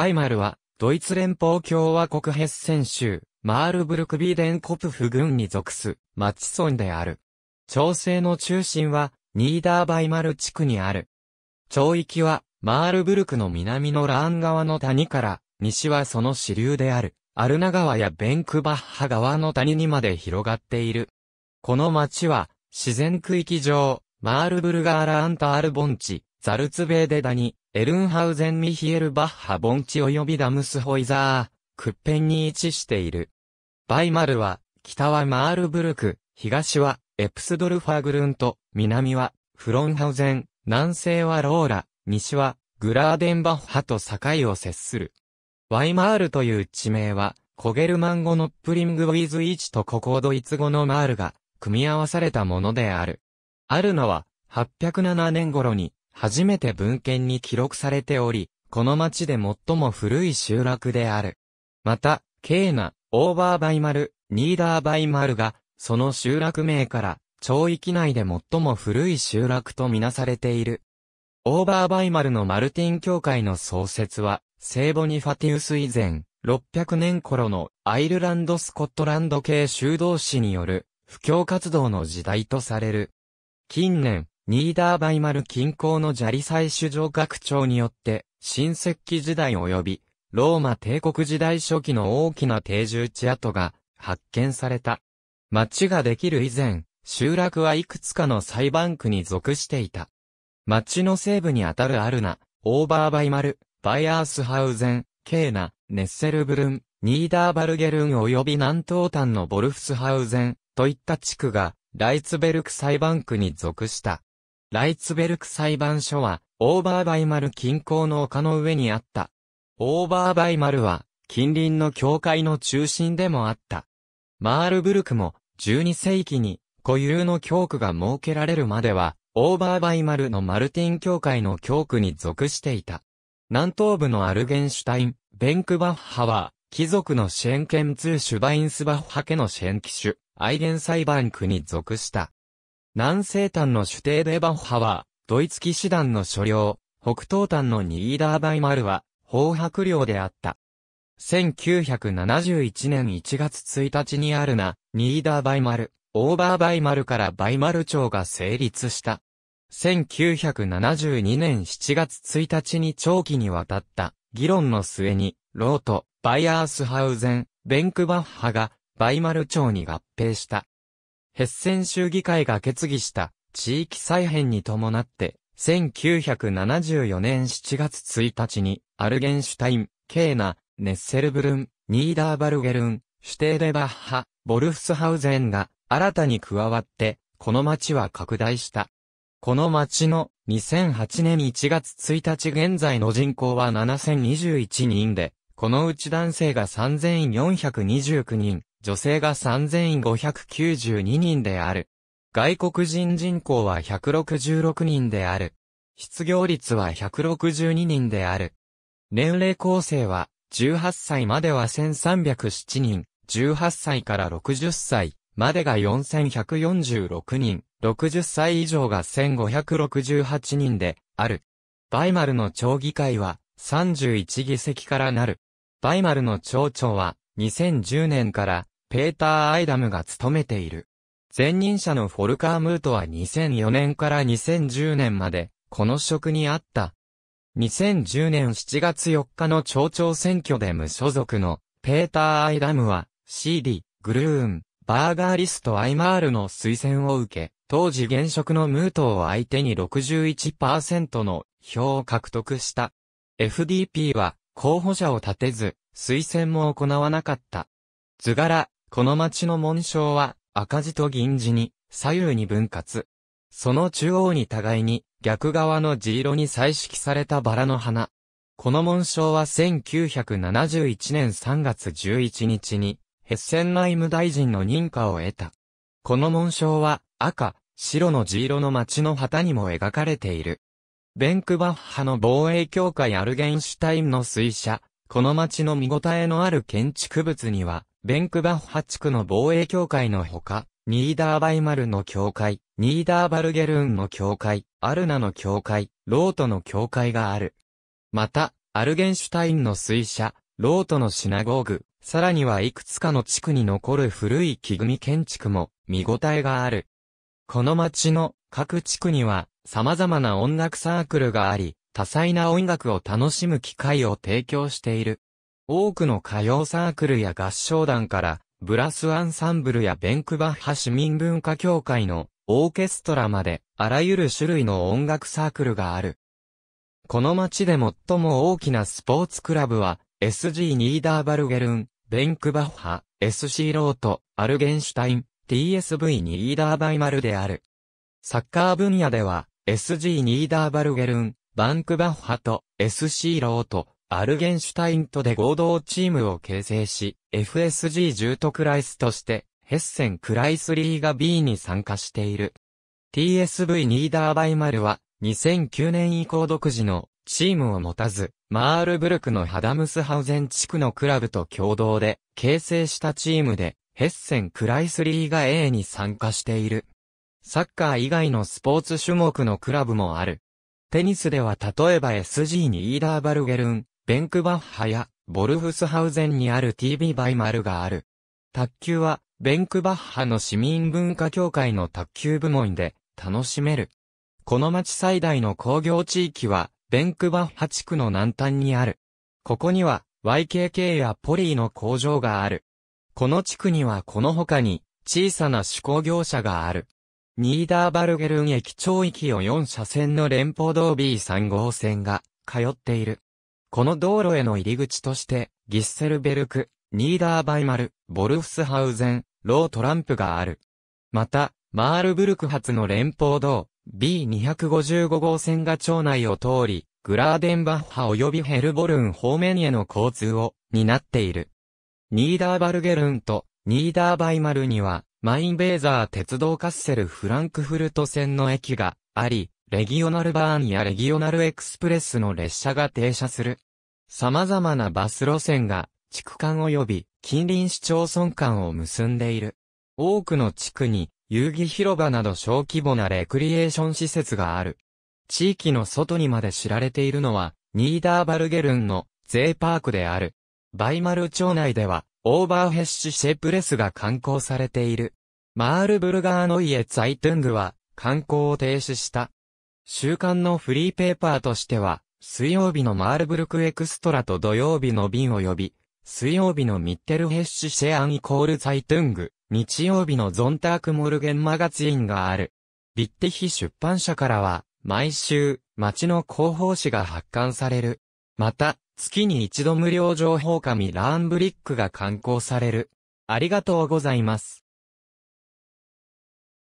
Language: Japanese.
バイマルは、ドイツ連邦共和国ヘッセン州、マールブルクビーデンコプフ郡に属す、町村である。調整の中心は、ニーダーバイマル地区にある。町域は、マールブルクの南のラーン川の谷から、西はその支流である、アルナ川やベンクバッハ川の谷にまで広がっている。この町は、自然区域上、マールブルガーラアンタール盆地、ザルツベーデダニ、エルンハウゼンミヒエルバッハ盆地及びダムスホイザー、クッペンに位置している。バイマルは、北はマールブルク、東はエプスドルファグルント、南はフロンハウゼン、南西はローラ、西はグラーデンバッハと境を接する。ワイマールという地名は、コゲルマン語のプリングウィズイチとコードイツ語のマールが組み合わされたものである。あるのは、807年頃に初めて文献に記録されており、この町で最も古い集落である。また、ケーナ、オーバーバイマル、ニーダーバイマルが、その集落名から、町域内で最も古い集落とみなされている。オーバーバイマルのマルティン教会の創設は、聖ボニファティウス以前、600年頃のアイルランド・スコットランド系修道士による布教活動の時代とされる。近年、ニーダーバイマル近郊の砂利採取場学長によって、新石器時代及び、ローマ帝国時代初期の大きな定住地跡が発見された。町ができる以前、集落はいくつかの裁判区に属していた。町の西部にあたるアルナ、オーバーバイマル、バイアースハウゼン、ケーナ、ネッセルブルン、ニーダーバルゲルン及び南東端のボルフスハウゼンといった地区が、ライツベルク裁判区に属した。ライツベルク裁判所は、オーバーバイマル近郊の丘の上にあった。オーバーバイマルは、近隣の教会の中心でもあった。マールブルクも、12世紀に、固有の教区が設けられるまでは、オーバーバイマルのマルティン教会の教区に属していた。南東部のアルゲンシュタイン、ベンクバッハは、貴族のシェンケンツーシュバインスバッハ家のシェンキシュ、アイゲンサイバンクに属した。南西端の主帝デバッハは、ドイツ騎士団の所領、北東端のニーダーバイマルは、法白領であった。1971年1月1日にあるな、ニーダーバイマル、オーバーバイマルからバイマル町が成立した。1972年7月1日に長期にわたった議論の末に、ロート、バイアースハウゼン、ベンクバッハが、バイマル町に合併した。ヘッセン州議会が決議した地域再編に伴って、1974年7月1日に、アルゲンシュタイン、ケーナ、ネッセルブルン、ニーダーバルゲルン、シュテーデバッハ、ボルフスハウゼンが新たに加わって、この町は拡大した。この町の2008年1月1日現在の人口は7021人で、このうち男性が3429人、女性が3592人である。外国人人口は166人である。失業率は162人である。年齢構成は、18歳までは1307人、18歳から60歳までが4146人、60歳以上が1568人である。バイマルの町議会は31議席からなる。バイマルの町長は2010年からペーター・アイダムが務めている。前任者のフォルカー・ムートは2004年から2010年までこの職にあった。2010年7月4日の町長選挙で無所属のペーター・アイダムは CD、グルーン、バーガーリスト・アイマールの推薦を受け、当時現職のムートを相手に61%の票を獲得した。FDP は候補者を立てず、推薦も行わなかった。図柄、この町の紋章は赤字と銀字に左右に分割。その中央に互いに逆側の地色に彩色されたバラの花。この紋章は1971年3月11日にヘッセン内務大臣の認可を得た。この紋章は赤、白の地色の町の旗にも描かれている。ベンクバッハの防衛協会アルゲンシュタインの水車、この町の見応えのある建築物には、ベンクバッハ地区の防衛協会のほか、ニーダーバイマルの教会、ニーダーバルゲルーンの教会、アルナの教会、ロートの教会がある。また、アルゲンシュタインの水車、ロートのシナゴーグ、さらにはいくつかの地区に残る古い木組建築も見応えがある。この町の各地区には様々な音楽サークルがあり、多彩な音楽を楽しむ機会を提供している。多くの歌謡サークルや合唱団から、ブラスアンサンブルやベンクバッハ市民文化協会のオーケストラまで、あらゆる種類の音楽サークルがある。この街で最も大きなスポーツクラブは、SG ニーダーバルゲルン、ベンクバッハ、SC ロート、アルゲンシュタイン、TSV ニーダーバイマルである。サッカー分野では、SG ニーダーバルゲルン、バンクバッハと SC ローとアルゲンシュタインとで合同チームを形成し、FSG ジュートクライスとしてヘッセンクライスリーガ B に参加している。TSV ニーダーバイマルは2009年以降独自のチームを持たず、マールブルクのハダムスハウゼン地区のクラブと共同で形成したチームで、ヘッセンクライスリーガ A に参加している。サッカー以外のスポーツ種目のクラブもある。テニスでは例えば SG にイーダーバルゲルン、ベンクバッハやボルフスハウゼンにある TV バイマルがある。卓球はベンクバッハの市民文化協会の卓球部門で楽しめる。この町最大の工業地域はベンクバッハ地区の南端にある。ここには YKK やポリーの工場がある。この地区にはこの他に小さな手工業者がある。ニーダーバルゲルン駅長域を4車線の連邦道 B3 号線が通っている。この道路への入り口として、ギッセルベルク、ニーダーバイマル、ボルフスハウゼン、ロートランプがある。また、マールブルク発の連邦道 B255 号線が町内を通り、グラーデンバッハ及びヘルボルン方面への交通を担っている。ニーダーバルゲルンとニーダーバイマルにはマインベーザー鉄道カッセルフランクフルト線の駅があり、レギオナルバーンやレギオナルエクスプレスの列車が停車する。様々なバス路線が地区間及び近隣市町村間を結んでいる。多くの地区に遊戯広場など小規模なレクリエーション施設がある。地域の外にまで知られているのは、ニーダーバルゲルンの J パークである。バイマル町内では、オーバーヘッシュシェプレスが刊行されている。マールブルガーノイエ・ツイトゥングは、刊行を停止した。週刊のフリーペーパーとしては、水曜日のマールブルクエクストラと土曜日の便を呼び、水曜日のミッテルヘッシュシェアンイコールツイトゥング、日曜日のゾンタークモルゲンマガツインがある。ビッテヒ出版社からは、毎週、街の広報誌が発刊される。また、月に一度無料情報紙ラーンブリックが刊行される。ありがとうございます。